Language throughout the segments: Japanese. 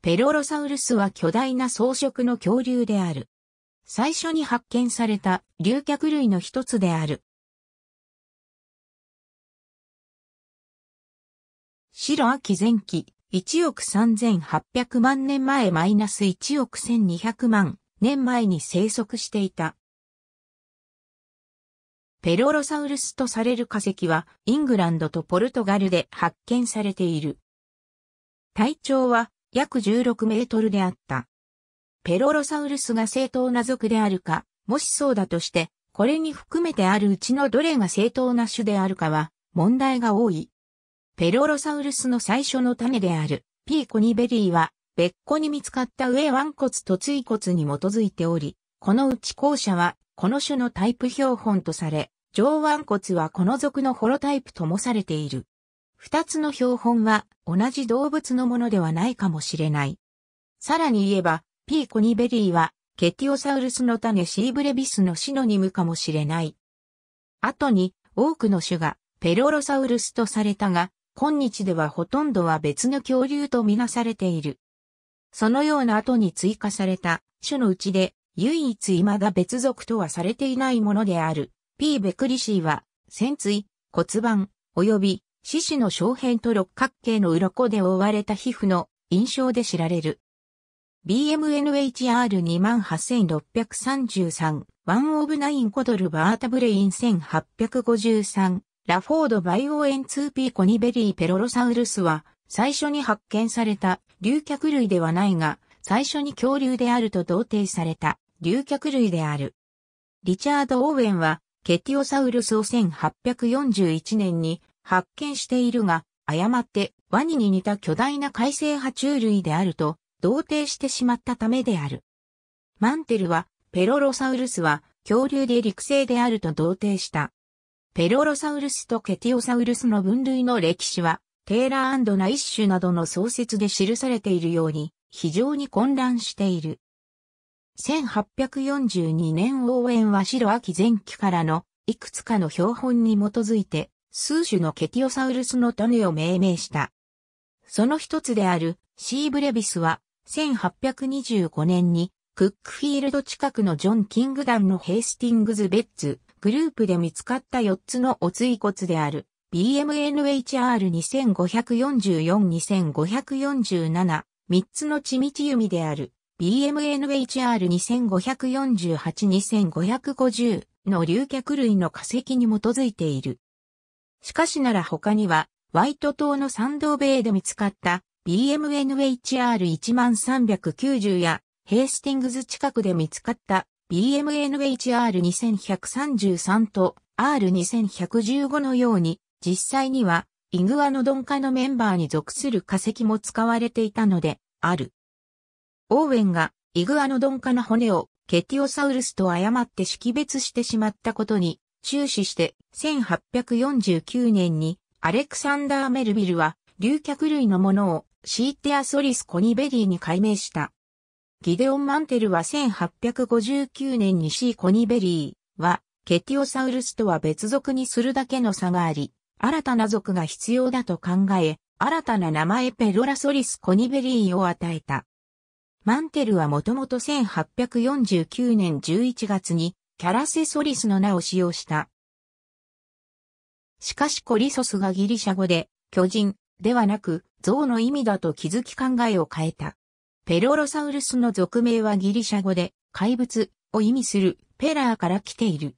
ペロロサウルスは巨大な草食の恐竜である。最初に発見された竜脚類の一つである。白秋前期、1億3800万年前マイナス1億1200万年前に生息していた。ペロロサウルスとされる化石はイングランドとポルトガルで発見されている。体長は約16メートルであった。ペロロサウルスが正当な属であるか、もしそうだとして、これに含めてあるうちのどれが正当な種であるかは、問題が多い。ペロロサウルスの最初の種である、ピーコニベリーは、別個に見つかった上腕骨と椎骨に基づいており、このうち後者は、この種のタイプ標本とされ、上腕骨はこの属のホロタイプともされている。二つの標本は、同じ動物のものではないかもしれない。さらに言えば、P. コニベリーは、ケティオサウルスの種シーブレビスのシノニムかもしれない。後に、多くの種が、ペロロサウルスとされたが、今日ではほとんどは別の恐竜とみなされている。そのような後に追加された種のうちで、唯一未だ別属とはされていないものである。P. ベクリシーは、潜椎、骨盤、及び獅子の小辺と六角形の鱗で覆われた皮膚の印象で知られる。BMNHR28633 ワンオブナインコドルバータブレイン1853ラフォードバイオエン 2P コニベリーペロロサウルスは最初に発見された竜脚類ではないが最初に恐竜であると同定された竜脚類である。リチャード・オーウェンはケティオサウルスを1841年に発見しているが、誤ってワニに似た巨大な海生爬虫類であると、同定してしまったためである。マンテルは、ペロロサウルスは恐竜で陸生であると同定した。ペロロサウルスとケティオサウルスの分類の歴史は、テーラーナイッシュなどの創設で記されているように、非常に混乱している。1842年応援は白秋前期からのいくつかの標本に基づいて数種のケティオサウルスの種を命名した。その一つであるシーブレビスは1825年にクックフィールド近くのジョン・キングダムのヘイスティングズ・ベッツグループで見つかった4つのお椎骨である BMNHR2544-2547、3つの地道弓である BMNHR2548-2550 の竜脚類の化石に基づいている。しかしなら他には、ワイト島のサンドベイで見つかった BMNHR1390 やヘイスティングズ近くで見つかった BMNHR2133 と R2115 のように実際にはイグアノドンカのメンバーに属する化石も使われていたのである。オーウェンがイグアノドンカの骨をケティオサウルスと誤って識別してしまったことに注視して、1849年にアレクサンダー・メルビルは、竜脚類のものをシーテアソリス・コニベリーに改名した。ギデオン・マンテルは1859年にシー・コニベリーは、ケティオサウルスとは別属にするだけの差があり、新たな属が必要だと考え、新たな名前ペロラソリス・コニベリーを与えた。マンテルはもともと1849年11月にキャラセソリスの名を使用した。しかしコリソスがギリシャ語で巨人ではなく象の意味だと気づき考えを変えた。ペロロサウルスの俗名はギリシャ語で怪物を意味するペラーから来ている。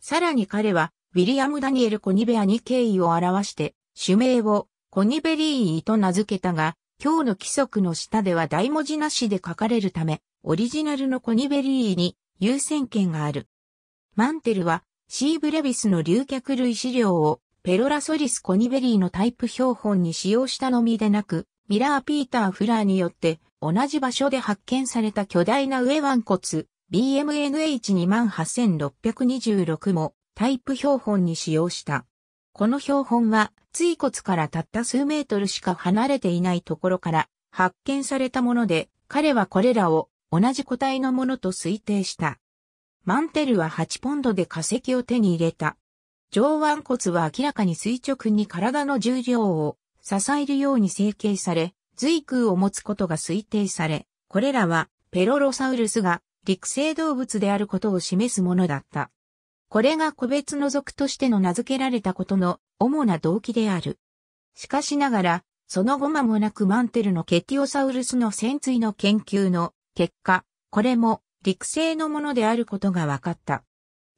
さらに彼はウィリアム・ダニエル・コニベアに敬意を表して種名をコニベリーと名付けたが、今日の規則の下では大文字なしで書かれるため、オリジナルのコニベリーに優先権がある。マンテルは、シーブレビスの竜脚類資料を、ペロラソリス・コニベリーのタイプ標本に使用したのみでなく、ミラー・ピーター・フラーによって、同じ場所で発見された巨大な上腕骨、BMNH28626 も、タイプ標本に使用した。この標本は、椎骨からたった数メートルしか離れていないところから発見されたもので、彼はこれらを同じ個体のものと推定した。マンテルは8ポンドで化石を手に入れた。上腕骨は明らかに垂直に体の重量を支えるように成形され、髄空を持つことが推定され、これらはペロロサウルスが陸生動物であることを示すものだった。これが個別の属としての名付けられたことの主な動機である。しかしながら、その後間もなくマンテルのケティオサウルスの潜水の研究の結果、これも陸生のものであることが分かった。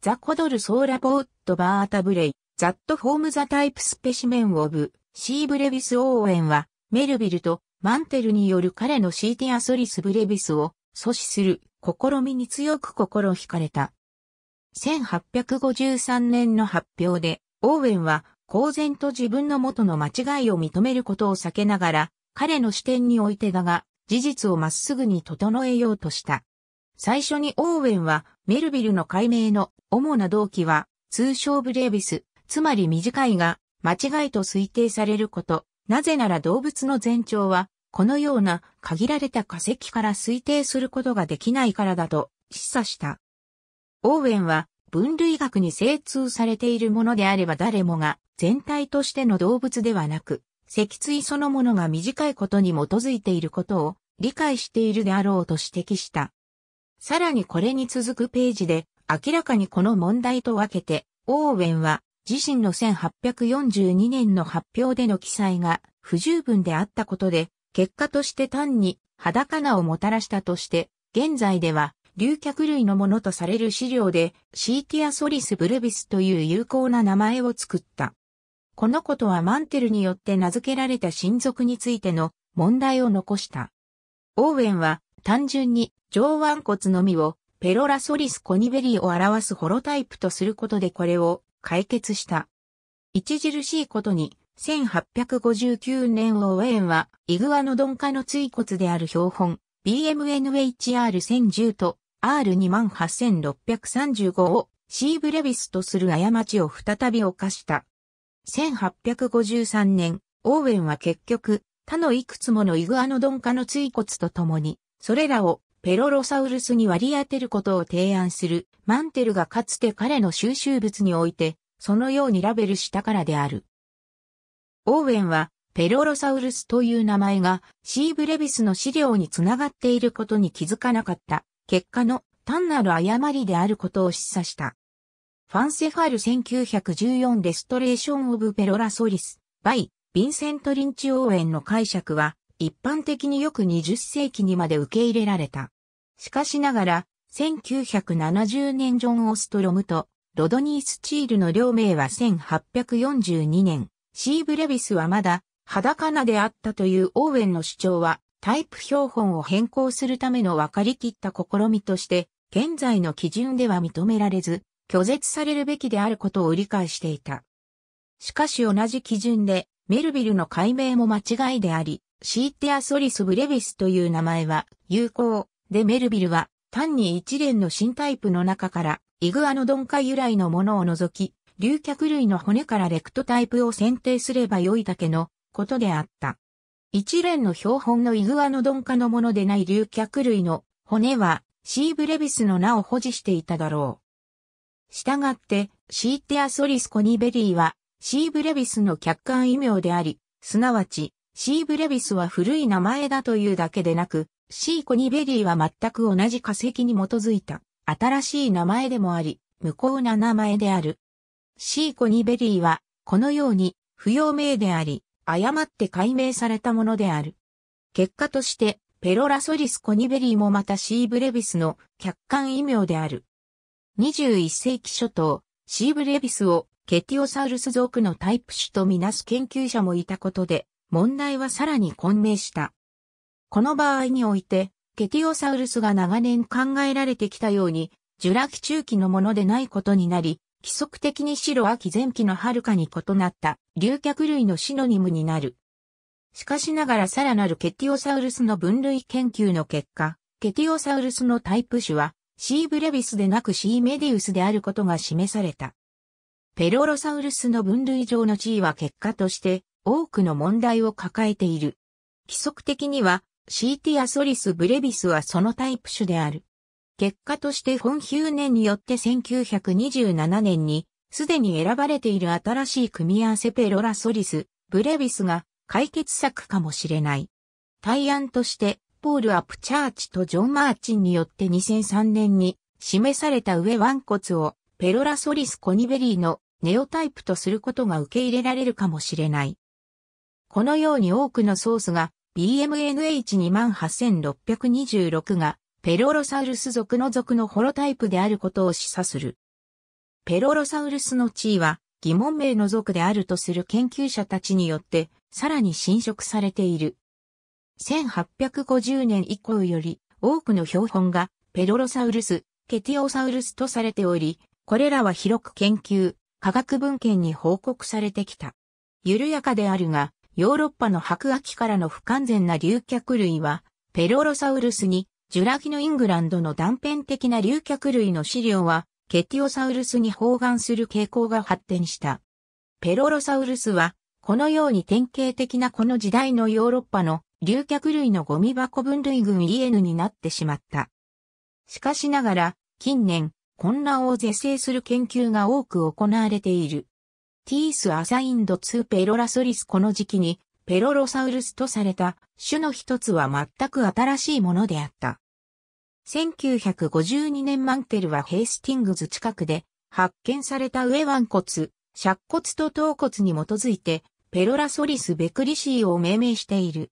ザ・コドル・ソーラ・ボーット・バータ・ブレイ、ザット・フォーム・ザ・タイプ・スペシメン・オブ、シー・ブレビス・オーエンは、メルビルとマンテルによる彼のシーティア・ソリス・ブレビスを阻止する試みに強く心惹かれた。1853年の発表で、オーウェンは公然と自分の元の間違いを認めることを避けながら、彼の視点においてだが、事実をまっすぐに整えようとした。最初にオーウェンはメルビルの解明の主な動機は通称ブレービス、つまり短いが間違いと推定されること。なぜなら動物の全長はこのような限られた化石から推定することができないからだと示唆した。オーウェンは分類学に精通されているものであれば誰もが全体としての動物ではなく、脊椎そのものが短いことに基づいていることを理解しているであろうと指摘した。さらにこれに続くページで、明らかにこの問題と分けて、オーウェンは、自身の1842年の発表での記載が不十分であったことで、結果として単に裸名をもたらしたとして、現在では、竜脚類のものとされる資料で、シーティアソリスブルビスという有効な名前を作った。このことはマンテルによって名付けられた親族についての問題を残した。オーウェンは単純に上腕骨のみをペロラソリスコニベリーを表すホロタイプとすることでこれを解決した。著しいことに、1859年オーウェンは、イグアノドンカの椎骨である標本、BMNHR1010 と R28635 をシーブレビスとする過ちを再び犯した。1853年、オーウェンは結局、他のいくつものイグアノドンカの椎骨と共に、それらをペロロサウルスに割り当てることを提案するマンテルがかつて彼の収集物において、そのようにラベルしたからである。オーウェンは、ペロロサウルスという名前がシーブレビスの資料につながっていることに気づかなかった結果の単なる誤りであることを示唆した。ファンセファル1914デストレーション・オブ・ペロラソリス、バイ、ヴィンセント・リンチ・オーウェンの解釈は、一般的によく20世紀にまで受け入れられた。しかしながら、1970年ジョン・オストロムとロドニー・スチールの両名は1842年、シーブレビスはまだ裸なであったというオーウェンの主張はタイプ標本を変更するための分かりきった試みとして現在の基準では認められず拒絶されるべきであることを理解していた。しかし同じ基準でメルビルの解明も間違いであり、シーテアソリス・ブレビスという名前は有効でメルビルは単に一連の新タイプの中からイグアノドンカ由来のものを除き、竜脚類の骨からレクトタイプを選定すれば良いだけのことであった。一連の標本のイグアノドンカのものでない竜脚類の骨はシーブレビスの名を保持していただろう。したがって、シーテアソリス・コニベリーはシーブレビスの客観異名であり、すなわち、シー・ブレビスは古い名前だというだけでなく、シー・コニベリーは全く同じ化石に基づいた新しい名前でもあり、無効な名前である。シー・コニベリーは、このように、不要名であり、誤って解明されたものである。結果として、ペロラソリス・コニベリーもまたシー・ブレビスの客観異名である。21世紀初頭、シー・ブレビスをケティオサウルス族のタイプ種とみなす研究者もいたことで、問題はさらに混迷した。この場合において、ケティオサウルスが長年考えられてきたように、ジュラ紀中期のものでないことになり、規則的に白秋前期の遥かに異なった竜脚類のシノニムになる。しかしながらさらなるケティオサウルスの分類研究の結果、ケティオサウルスのタイプ種はシーブレビスでなくシーメディウスであることが示された。ペロロサウルスの分類上の地位は結果として多くの問題を抱えている。規則的には、シーティアソリス・ブレビスはそのタイプ種である。結果としてフォン・ヒューネによって1927年に、すでに選ばれている新しい組み合わせペロラソリス、ブレビスが解決策かもしれない。対案として、ポール・アプチャーチとジョン・マーチンによって2003年に示された上腕骨をペロラソリス・コニベリーのネオタイプとすることが受け入れられるかもしれない。このように多くのソースが BMNH28626 がペロロサウルス属の属のホロタイプであることを示唆する。ペロロサウルスの地位は疑問名の属であるとする研究者たちによってさらに侵食されている。1850年以降より多くの標本がペロロサウルス、ケティオサウルスとされており、これらは広く研究、科学文献に報告されてきた。緩やかであるが、ヨーロッパの白亜紀からの不完全な竜脚類は、ペロロサウルスに、ジュラギのイングランドの断片的な竜脚類の資料は、ケティオサウルスに包含する傾向が発展した。ペロロサウルスは、このように典型的なこの時代のヨーロッパの竜脚類のゴミ箱分類群 EN になってしまった。しかしながら、近年、混乱を是正する研究が多く行われている。ティース・アサインドーペロラソリスこの時期にペロロサウルスとされた種の一つは全く新しいものであった。1952年マンテルはヘイスティングズ近くで発見された上腕骨、尺骨と頭骨に基づいてペロラソリス・ベクリシーを命名している。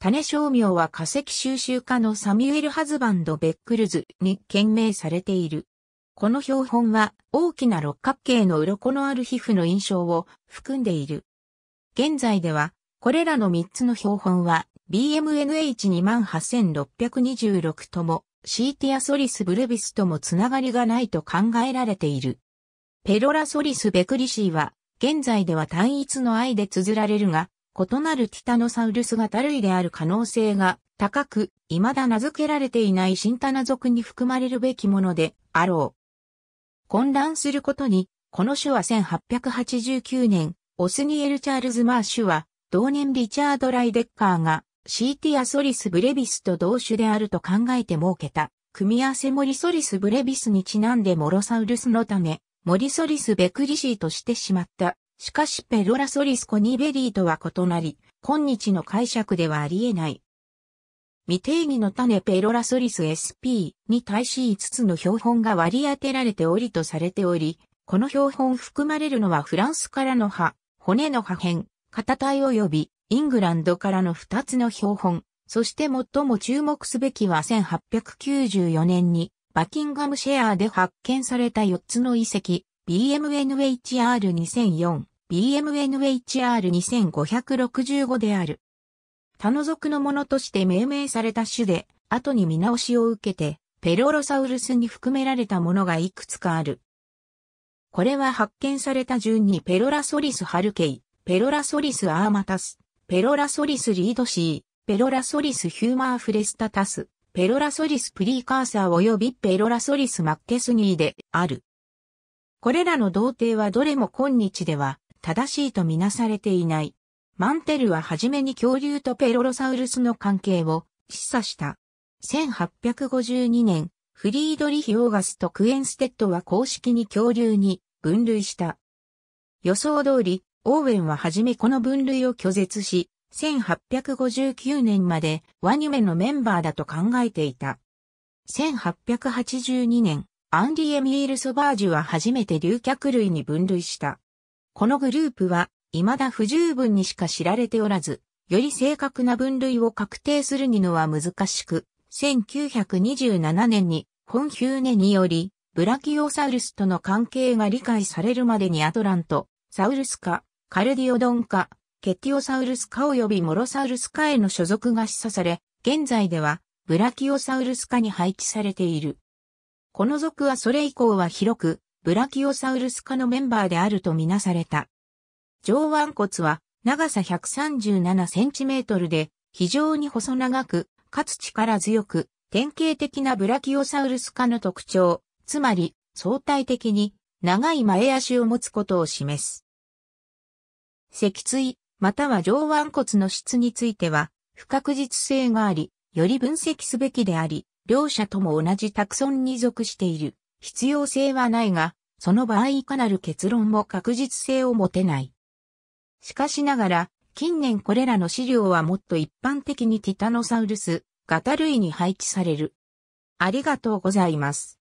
種商名は化石収集家のサミュエル・ハズバンド・ベックルズに懸命されている。この標本は大きな六角形の鱗のある皮膚の印象を含んでいる。現在では、これらの3つの標本は BMNH28626 ともシーティアソリスブルビスともつながりがないと考えられている。ペロラソリスベクリシーは現在では単一の愛で綴られるが、異なるティタノサウルス型類である可能性が高く、未だ名付けられていない新タナ族に含まれるべきものであろう。混乱することに、この種は1889年、オスニエル・チャールズ・マーシュは、同年リチャード・ライデッカーが、シーティアソリス・ブレビスと同種であると考えて設けた。組み合わせモリソリス・ブレビスにちなんでモロサウルスのため、モリソリス・ベクリシーとしてしまった。しかしペロラソリス・コニベリーとは異なり、今日の解釈ではあり得ない。未定義の種ペロラソリス SP に対し5つの標本が割り当てられておりとされており、この標本含まれるのはフランスからの歯、骨の破片、肩体及びイングランドからの2つの標本、そして最も注目すべきは1894年にバキンガムシェアで発見された4つの遺跡、BMNHR2004、BMNHR2565 である。他の属のものとして命名された種で、後に見直しを受けて、ペロロサウルスに含められたものがいくつかある。これは発見された順にペロラソリスハルケイ、ペロラソリスアーマタス、ペロラソリスリードシー、ペロラソリスヒューマーフレスタタス、ペロラソリスプリーカーサー及びペロラソリスマッケスニーである。これらの童貞はどれも今日では正しいとみなされていない。マンテルは初めに恐竜とペロロサウルスの関係を示唆した。1852年、フリードリヒ・オーガスとクエンステッドは公式に恐竜に分類した。予想通り、オーウェンは初めこの分類を拒絶し、1859年までワニメのメンバーだと考えていた。1882年、アンリ・エミール・ソバージュは初めて竜脚類に分類した。このグループは未だ不十分にしか知られておらず、より正確な分類を確定するにのは難しく、1927年にコンヒューネにより、ブラキオサウルスとの関係が理解されるまでにアトラント、サウルス科、カルディオドン科、ケティオサウルス科及びモロサウルス科への所属が示唆され、現在ではブラキオサウルス科に配置されている。この属はそれ以降は広く、ブラキオサウルス科のメンバーであるとみなされた。上腕骨は長さ137センチメートルで非常に細長く、かつ力強く、典型的なブラキオサウルス科の特徴、つまり相対的に長い前足を持つことを示す。脊椎、または上腕骨の質については、不確実性があり、より分析すべきであり、両者とも同じタクソンに属している。必要性はないが、その場合いかなる結論も確実性を持てない。しかしながら、近年これらの資料はもっと一般的にティタノサウルス、ガタ類に配置される。ありがとうございます。